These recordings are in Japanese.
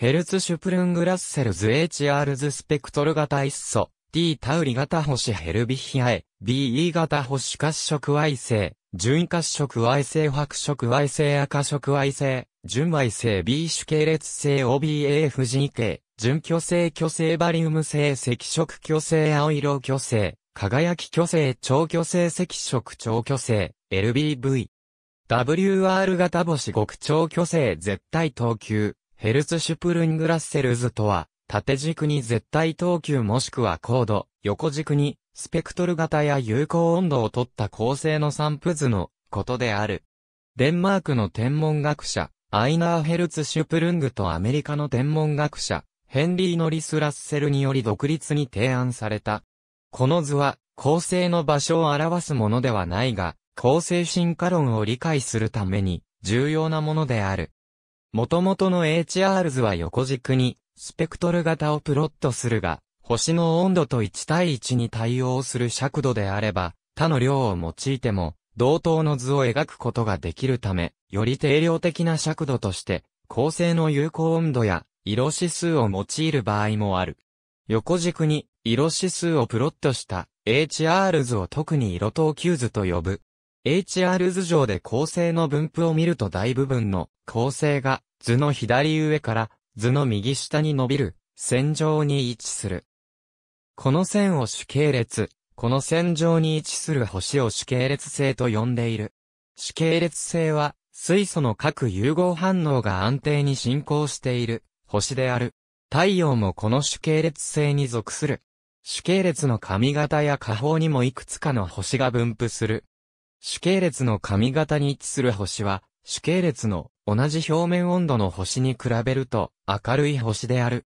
ヘルツシュプルングラッセルズ HR ズスペクトル型一素、D タウリ型星ヘルビヒアエ、BE 型星褐色矮星、純褐色矮星白色矮星赤色矮星、純矮星 B 種系列性 OBAFG 系、純巨星巨星バリウム性赤色巨星青色巨星、輝き巨星超巨星赤色超巨星、LBV。WR 型星極超巨星絶対等級、ヘルツシュプルングラッセルズとは、縦軸に絶対等級もしくは高度、横軸に、スペクトル型や有効温度を取った構成の散布図のことである。デンマークの天文学者、アイナー・ヘルツシュプルングとアメリカの天文学者、ヘンリー・ノリス・ラッセルにより独立に提案された。この図は、構成の場所を表すものではないが、構成進化論を理解するために、重要なものである。元々の HRs は横軸に、スペクトル型をプロットするが、星の温度と1対1に対応する尺度であれば、他の量を用いても、同等の図を描くことができるため、より定量的な尺度として、構成の有効温度や色指数を用いる場合もある。横軸に色指数をプロットした HR 図を特に色等級図と呼ぶ。HR 図上で構成の分布を見ると大部分の構成が図の左上から図の右下に伸びる線上に位置する。この線を主系列、この線上に位置する星を主系列性と呼んでいる。主系列性は水素の各融合反応が安定に進行している星である。太陽もこの主系列性に属する。主系列の髪型や下方にもいくつかの星が分布する主系列の髪型に位置する星は、主系列の同じ表面温度の星に比べると明るい星である。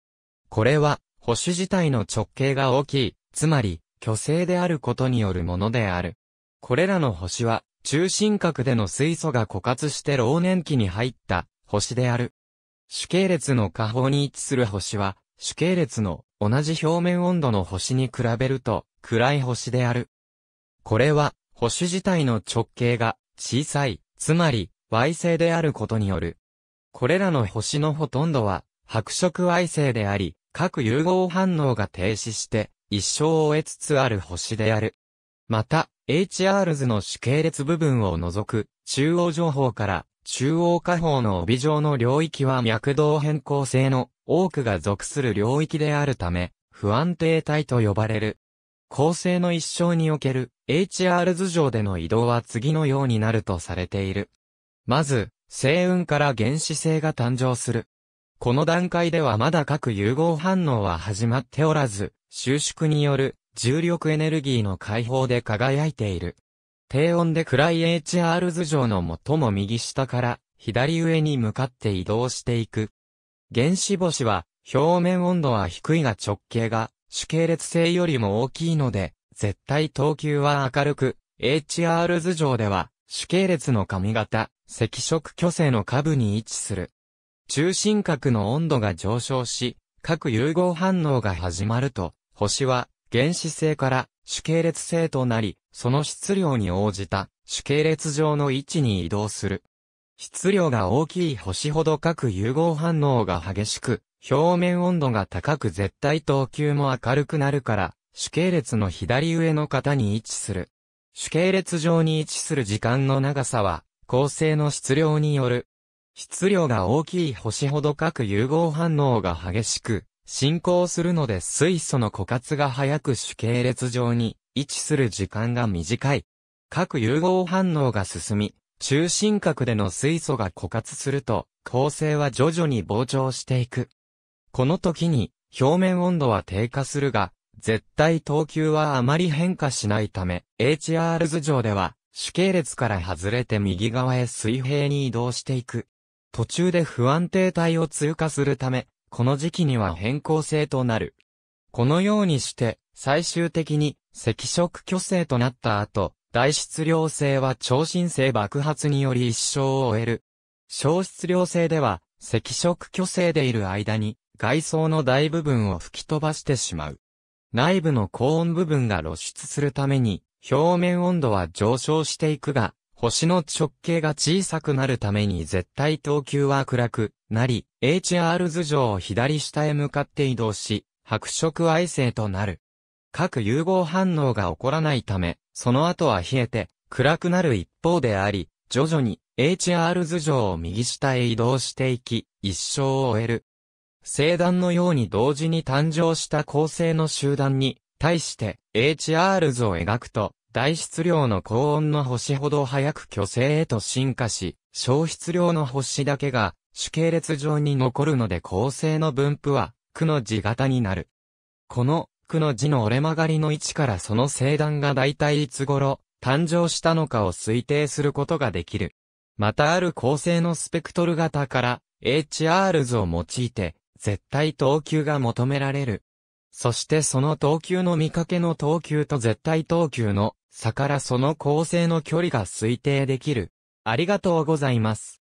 これは、星自体の直径が大きい、つまり、巨星であることによるものである。これらの星は、中心核での水素が枯渇して老年期に入った星である。主系列の下方に位置する星は、主系列の同じ表面温度の星に比べると暗い星である。これは星自体の直径が小さい、つまり、Y 星であることによる。これらの星のほとんどは、白色 Y 星であり、各融合反応が停止して、一生を終えつつある星である。また、HR 図の主系列部分を除く、中央情報から中央下方の帯状の領域は脈動変更性の多くが属する領域であるため、不安定体と呼ばれる。後世の一生における HR 図上での移動は次のようになるとされている。まず、星雲から原子星が誕生する。この段階ではまだ各融合反応は始まっておらず、収縮による重力エネルギーの解放で輝いている。低温で暗い HR 図上の最も右下から左上に向かって移動していく。原子星は表面温度は低いが直径が主系列性よりも大きいので、絶対等級は明るく、HR 図上では、主系列の髪型、赤色巨星の下部に位置する。中心核の温度が上昇し、核融合反応が始まると、星は原子性から主系列性となり、その質量に応じた主系列上の位置に移動する。質量が大きい星ほど核融合反応が激しく、表面温度が高く絶対等級も明るくなるから、主系列の左上の型に位置する。主系列上に位置する時間の長さは、構成の質量による。質量が大きい星ほど各融合反応が激しく、進行するので水素の枯渇が早く主系列上に位置する時間が短い。各融合反応が進み、中心核での水素が枯渇すると、構成は徐々に膨張していく。この時に、表面温度は低下するが、絶対等級はあまり変化しないため、HR 図上では、主系列から外れて右側へ水平に移動していく。途中で不安定体を通過するため、この時期には変更性となる。このようにして、最終的に赤色巨星となった後、大質量性は超新星爆発により一生を終える。小質量性では、赤色巨星でいる間に、外装の大部分を吹き飛ばしてしまう。内部の高温部分が露出するために、表面温度は上昇していくが、星の直径が小さくなるために絶対等級は暗くなり、HR 図上を左下へ向かって移動し、白色矮星となる。各融合反応が起こらないため、その後は冷えて暗くなる一方であり、徐々に HR 図上を右下へ移動していき、一生を終える。星団のように同時に誕生した構成の集団に、対して HR 図を描くと、大質量の高温の星ほど早く巨星へと進化し、小質量の星だけが主系列上に残るので構成の分布は、区の字型になる。この、区の字の折れ曲がりの位置からその星団が大体いつ頃、誕生したのかを推定することができる。またある構成のスペクトル型から、HR 図を用いて、絶対等級が求められる。そしてその等級の見かけの等級と絶対等級の差からその構成の距離が推定できる。ありがとうございます。